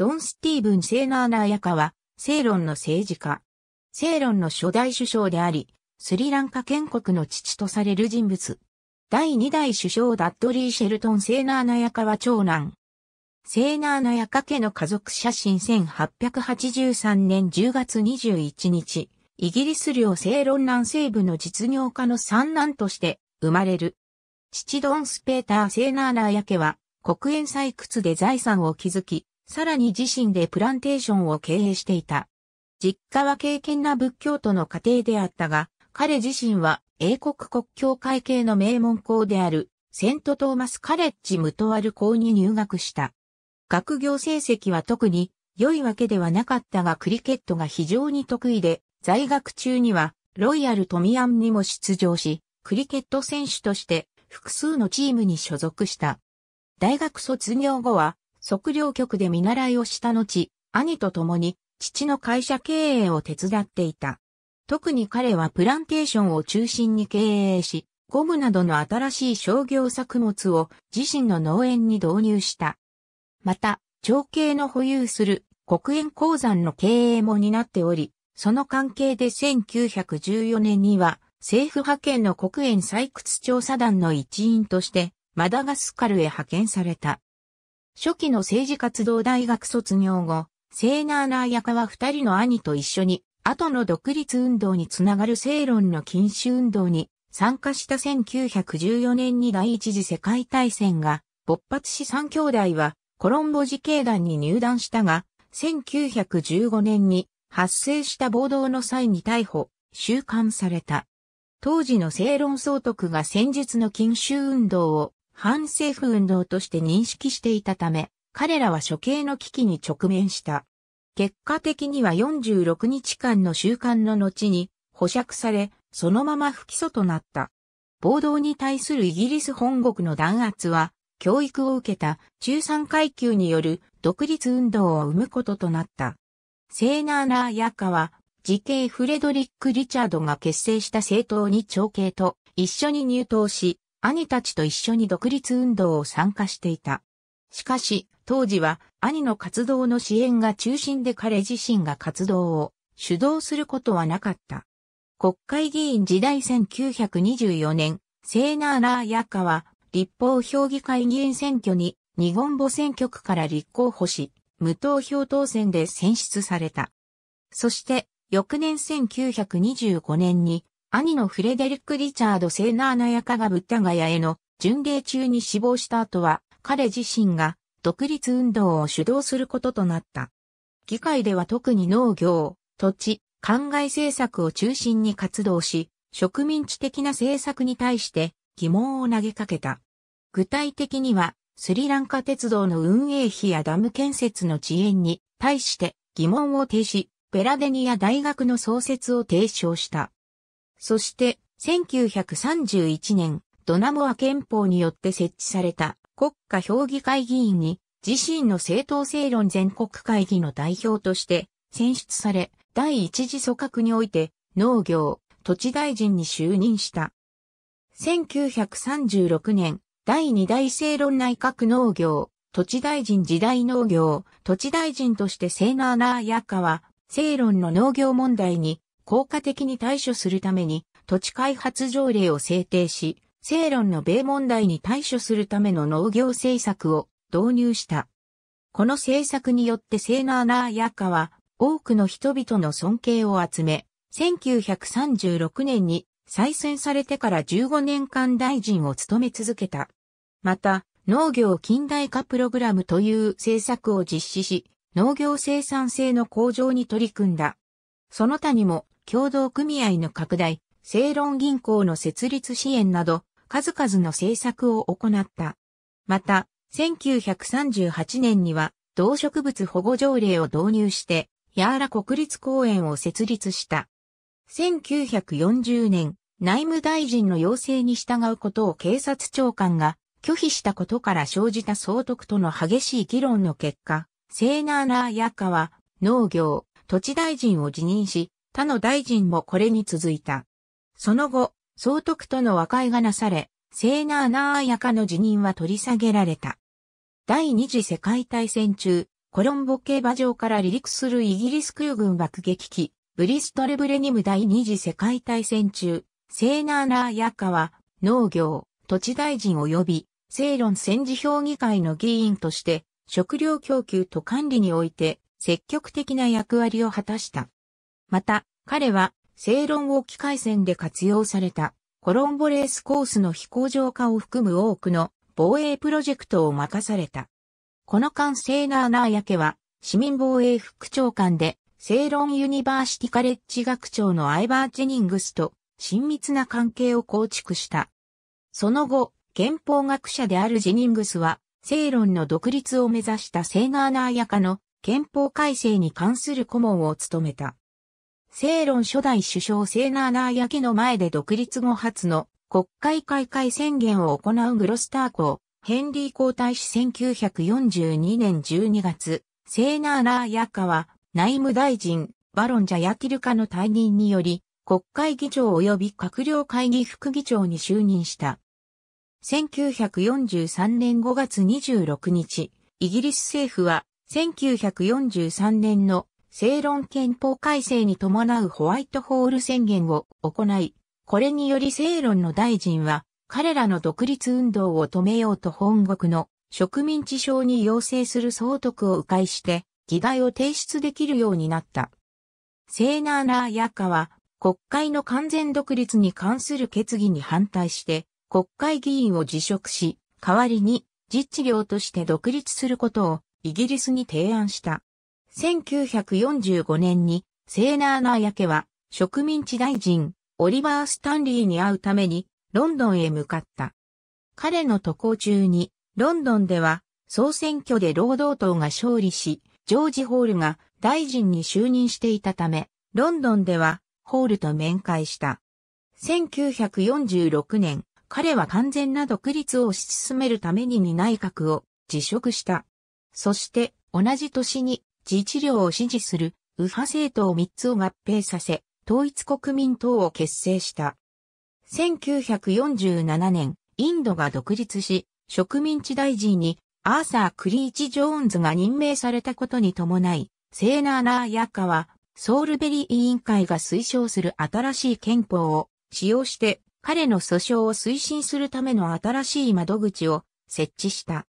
ドン・スティーブン・セーナーナーヤカは、セーロンの政治家。セーロンの初代首相であり、スリランカ建国の父とされる人物。第2代首相ダッドリー・シェルトン・セーナーナヤカは長男。セーナーナヤカ家の家族写真1883年10月21日、イギリス領セーロン南西部の実業家の三男として生まれる。父ドン・スペーター・セーナーナーヤカは、国営採掘で財産を築き、さらに自身でプランテーションを経営していた。実家は敬虔な仏教徒の家庭であったが、彼自身は英国国教会系の名門校であるセントトーマスカレッジムトワル校に入学した。学業成績は特に良いわけではなかったがクリケットが非常に得意で、在学中にはロイヤルトミアンにも出場し、クリケット選手として複数のチームに所属した。大学卒業後は測量局で見習いをした後、兄と共に父の会社経営を手伝っていた。特に彼はプランテーションを中心に経営し、ゴムなどの新しい商業作物を自身の農園に導入した。また、長兄の保有する国園鉱山の経営も担っており、その関係で1914年には政府派遣の国園採掘調査団の一員としてマダガスカルへ派遣された。初期の政治活動大学卒業後、セーナーナーヤカは二人の兄と一緒に、後の独立運動につながる正論の禁止運動に参加した1914年に第一次世界大戦が勃発し三兄弟はコロンボ時系団に入団したが、1915年に発生した暴動の際に逮捕、収監された。当時の正論総督が戦術の禁止運動を反政府運動として認識していたため、彼らは処刑の危機に直面した。結果的には46日間の習慣の後に保釈され、そのまま不起訴となった。暴動に対するイギリス本国の弾圧は、教育を受けた中産階級による独立運動を生むこととなった。セーナーラーヤカは、時系フレドリック・リチャードが結成した政党に長兄と一緒に入党し、兄たちと一緒に独立運動を参加していた。しかし、当時は兄の活動の支援が中心で彼自身が活動を主導することはなかった。国会議員時代1924年、セーナーラーヤカは立法評議会議員選挙に日本母選挙区から立候補し、無投票当選で選出された。そして、翌年1925年に兄のフレデリック・リチャード・セーナーナヤカがブッダガヤへの巡礼中に死亡した後は、彼自身が独立運動を主導することとなった。議会では特に農業、土地、灌漑政策を中心に活動し、植民地的な政策に対して疑問を投げかけた。具体的には、スリランカ鉄道の運営費やダム建設の遅延に対して疑問を呈し、ベラデニア大学の創設を提唱した。そして、1931年、ドナモア憲法によって設置された国家評議会議員に自身の政党正論全国会議の代表として選出され、第一次組閣において農業、土地大臣に就任した。1936年、第二大正論内閣農業、土地大臣時代農業、土地大臣としてセーナーナーヤカは、正論の農業問題に効果的に対処するために土地開発条例を制定し、正論の米問題に対処するための農業政策を導入した。この政策によってセーナーナーヤカは多くの人々の尊敬を集め、1936年に再選されてから15年間大臣を務め続けた。また、農業近代化プログラムという政策を実施し、農業生産性の向上に取り組んだ。その他にも、共同組合の拡大、正論銀行の設立支援など、数々の政策を行った。また、1938年には、動植物保護条例を導入して、ヤーラ国立公園を設立した。1940年、内務大臣の要請に従うことを警察長官が拒否したことから生じた総督との激しい議論の結果、セーナーラーヤカは農業、土地大臣を辞任し、他の大臣もこれに続いた。その後、総督との和解がなされ、セーナーナーヤカの辞任は取り下げられた。第二次世界大戦中、コロンボ競馬場から離陸するイギリス空軍爆撃機、ブリストルブレニム第二次世界大戦中、セーナーナーヤカは農業、土地大臣及び、正論戦時評議会の議員として、食料供給と管理において積極的な役割を果たした。また、彼は、正論を機械戦で活用された、コロンボレースコースの飛行場化を含む多くの防衛プロジェクトを任された。この間セーナーナーヤケは、市民防衛副長官で、セーロンユニバーシティカレッジ学長のアイバー・ジェニングスと親密な関係を構築した。その後、憲法学者であるジェニングスは、セーロンの独立を目指したセーナーナーヤカの憲法改正に関する顧問を務めた。正論初代首相セーナーナーヤキの前で独立後初の国会開会宣言を行うグロスター校、ヘンリー皇太子1942年12月、セーナーナーヤカは内務大臣、バロンジャヤキルカの退任により、国会議長及び閣僚会議副議長に就任した。1943年5月26日、イギリス政府は1943年の正論憲法改正に伴うホワイトホール宣言を行い、これにより正論の大臣は、彼らの独立運動を止めようと本国の植民地省に要請する総督を迂回して、議題を提出できるようになった。セーナーラーヤカは、国会の完全独立に関する決議に反対して、国会議員を辞職し、代わりに、実地領として独立することをイギリスに提案した。1945年に、セーナーナーヤ家は、植民地大臣、オリバー・スタンリーに会うために、ロンドンへ向かった。彼の渡航中に、ロンドンでは、総選挙で労働党が勝利し、ジョージ・ホールが大臣に就任していたため、ロンドンでは、ホールと面会した。1946年、彼は完全な独立を推し進めるために内閣を辞職した。そして同じ年に自治領を支持する右派政党3つを合併させ、統一国民党を結成した。1947年、インドが独立し、植民地大臣にアーサー・クリーチ・ジョーンズが任命されたことに伴い、セーナー・ナーヤカは、ソウルベリー委員会が推奨する新しい憲法を使用して、彼の訴訟を推進するための新しい窓口を設置した。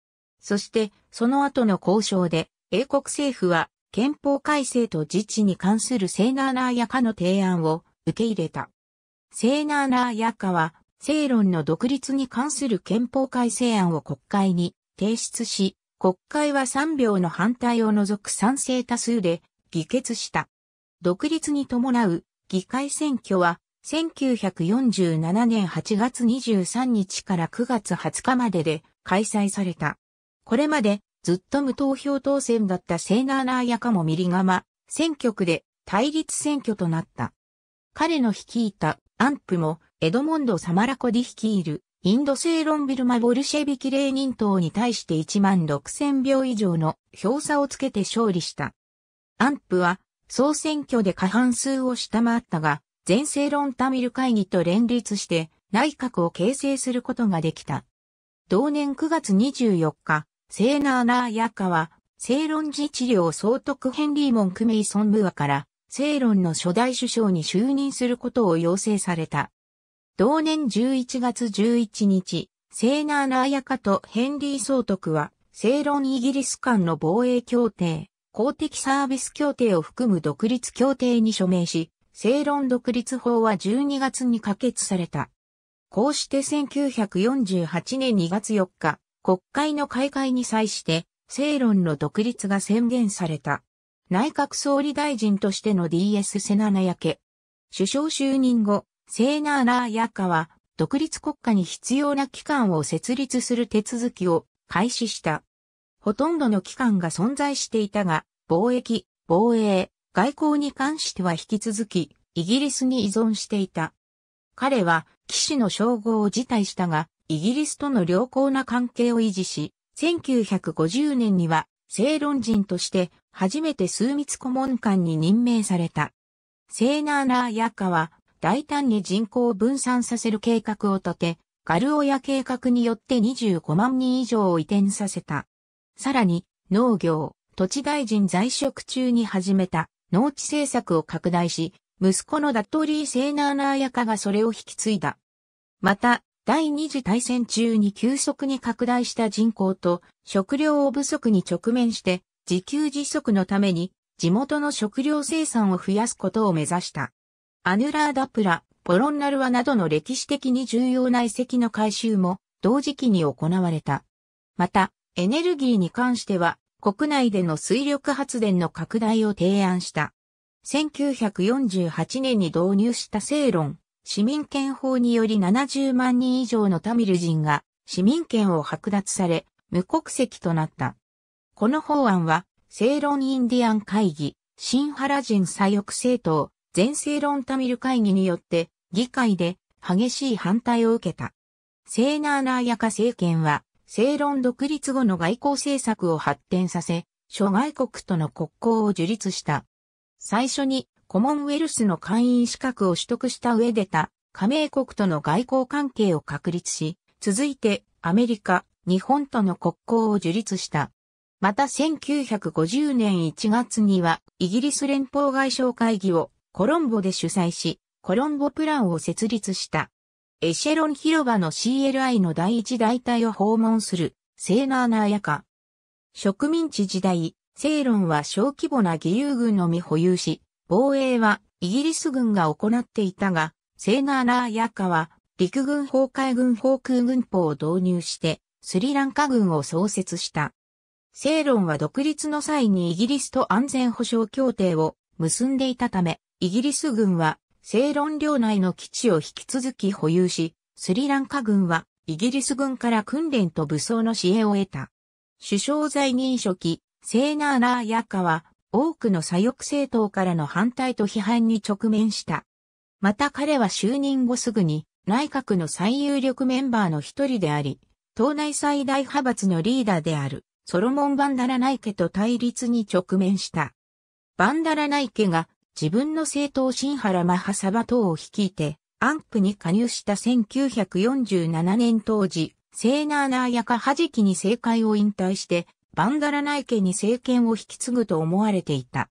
そしてその後の交渉で英国政府は憲法改正と自治に関するセーナーナーヤカの提案を受け入れた。セーナーナーヤカは正論の独立に関する憲法改正案を国会に提出し、国会は3票の反対を除く賛成多数で議決した。独立に伴う議会選挙は1947年8月23日から9月20日までで開催された。これまでずっと無投票当選だったセーナーナーヤカモミリガマ選挙区で対立選挙となった。彼の率いたアンプもエドモンド・サマラコディ率いるインド正論ビルマ・ボルシェビキ・レーニン党に対して1万6000票以上の票差をつけて勝利した。アンプは総選挙で過半数を下回ったが、全正論タミル会議と連立して内閣を形成することができた。同年9月24日、セーナーナーヤカは、正論自治領総督ヘンリーモン・クメイソン・ムアから、正論の初代首相に就任することを要請された。同年11月11日、セーナーナーヤカとヘンリー総督は、正論イギリス間の防衛協定、公的サービス協定を含む独立協定に署名し、正論独立法は12月に可決された。こうして1948年2月4日、国会の開会に際して、正論の独立が宣言された。内閣総理大臣としての DS セナナヤケ。首相就任後、セーナーラーヤカは、独立国家に必要な機関を設立する手続きを開始した。ほとんどの機関が存在していたが、貿易、防衛、外交に関しては引き続き、イギリスに依存していた。彼は、騎士の称号を辞退したが、イギリスとの良好な関係を維持し、1950年には正論人として初めて数密顧問官に任命された。セーナーナーヤカは大胆に人口を分散させる計画を立て、ガルオヤ計画によって25万人以上を移転させた。さらに農業、土地大臣在職中に始めた農地政策を拡大し、息子のダトリー・セーナーナーヤカがそれを引き継いだ。また、第二次大戦中に急速に拡大した人口と食料を不足に直面して自給自足のために地元の食料生産を増やすことを目指した。アヌラーダプラ、ポロンナルワなどの歴史的に重要な遺跡の改修も同時期に行われた。また、エネルギーに関しては国内での水力発電の拡大を提案した。1948年に導入した正論、市民権法により70万人以上のタミル人が市民権を剥奪され、無国籍となった。この法案は、正論インディアン会議、新原人左翼政党、全正論タミル会議によって、議会で激しい反対を受けた。セーナーナーヤカ政権は、正論独立後の外交政策を発展させ、諸外国との国交を樹立した。最初にコモンウェルスの会員資格を取得した上でた加盟国との外交関係を確立し、続いてアメリカ、日本との国交を樹立した。また1950年1月にはイギリス連邦外相会議をコロンボで主催し、コロンボプランを設立した。エシェロン広場の CLI の第一大隊を訪問する、セーナーナーヤカ。植民地時代、セーロンは小規模な義勇軍のみ保有し、防衛はイギリス軍が行っていたが、セーナーラーヤカは陸軍崩壊軍航空軍法を導入してスリランカ軍を創設した。セーロンは独立の際にイギリスと安全保障協定を結んでいたため、イギリス軍はセーロン領内の基地を引き続き保有し、スリランカ軍はイギリス軍から訓練と武装の支援を得た。首相在任初期、セーナーラーヤカは多くの左翼政党からの反対と批判に直面した。また彼は就任後すぐに内閣の最有力メンバーの一人であり、党内最大派閥のリーダーであるソロモン・バンダラナイケと対立に直面した。バンダラナイケが自分の政党新原マハサバ党を率いて、アンプに加入した1947年当時、セーナーナーヤカハジキに政界を引退して、バンダラナイケに政権を引き継ぐと思われていた。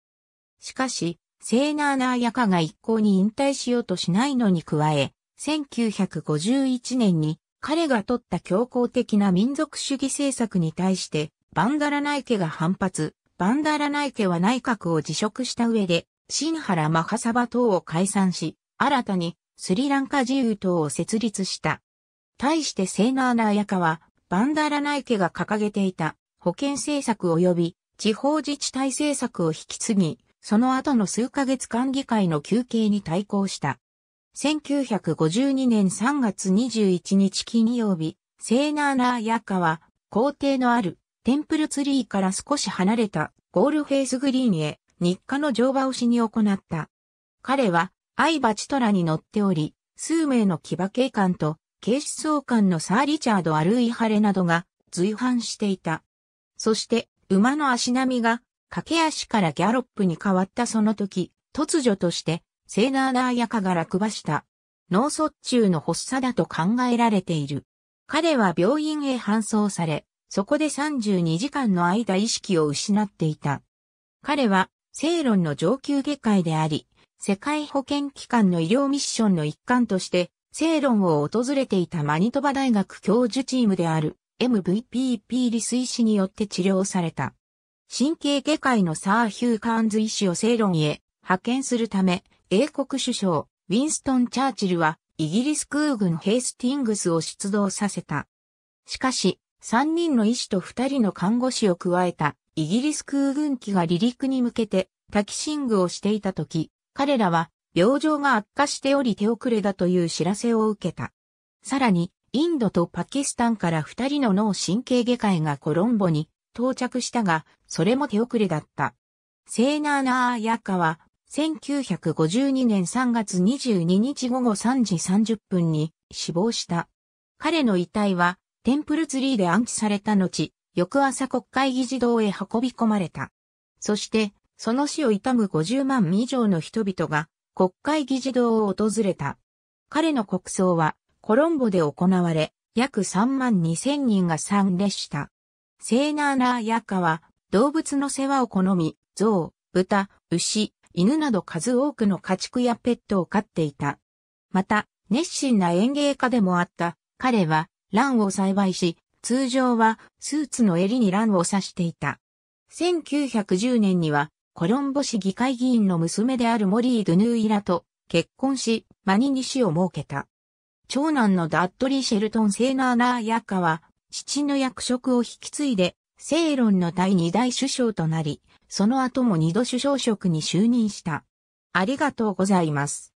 しかし、セーナーナーヤカが一向に引退しようとしないのに加え、1951年に彼が取った強硬的な民族主義政策に対して、バンダラナイケが反発、バンダラナイケは内閣を辞職した上で、新原マハサバ党を解散し、新たにスリランカ自由党を設立した。対してセーナーナーヤカは、バンダラナイケが掲げていた保健政策及び地方自治体政策を引き継ぎ、その後の数ヶ月間議会の休憩に対抗した。1952年3月21日金曜日、セーナーナーヤカは、皇帝のあるテンプルツリーから少し離れたゴールフェイスグリーンへ日課の乗馬をしに行った。彼は、アイバチトラに乗っており、数名の騎馬警官と警視総監のサー・リチャード・アルイハレなどが随伴していた。そして、馬の足並みが、駆け足からギャロップに変わったその時、突如として、セーナーナーヤカが落馬した。脳卒中の発作だと考えられている。彼は病院へ搬送され、そこで32時間の間意識を失っていた。彼は、セイロンの上級外科医であり、世界保健機関の医療ミッションの一環として、セイロンを訪れていたマニトバ大学教授チームである MVPP リス医師によって治療された。神経外科医のサー・ヒュー・カーンズ医師を正論へ派遣するため、英国首相、ウィンストン・チャーチルは、イギリス空軍ヘイスティングスを出動させた。しかし、3人の医師と2人の看護師を加えた、イギリス空軍機が離陸に向けて、タキシングをしていた時、彼らは、病状が悪化しており手遅れだという知らせを受けた。さらに、インドとパキスタンから二人の脳神経外科医がコロンボに到着したが、それも手遅れだった。セーナーナーヤカは、1952年3月22日午後3時30分に死亡した。彼の遺体は、テンプルツリーで安置された後、翌朝国会議事堂へ運び込まれた。そして、その死を悼む50万以上の人々が、国会議事堂を訪れた。彼の国葬は、コロンボで行われ、約3万2千人が参列した。セーナーナーヤカは、動物の世話を好み、象、豚、牛、犬など数多くの家畜やペットを飼っていた。また、熱心な園芸家でもあった、彼は、蘭を栽培し、通常はスーツの襟に蘭を刺していた。1910年には、コロンボ市議会議員の娘であるモリー・ドゥヌーイラと結婚し、マニニ市を設けた。長男のダッドリー・シェルトン・セーナーナーヤカは、父の役職を引き継いで、セイロンの第二代首相となり、その後も二度首相職に就任した。ありがとうございます。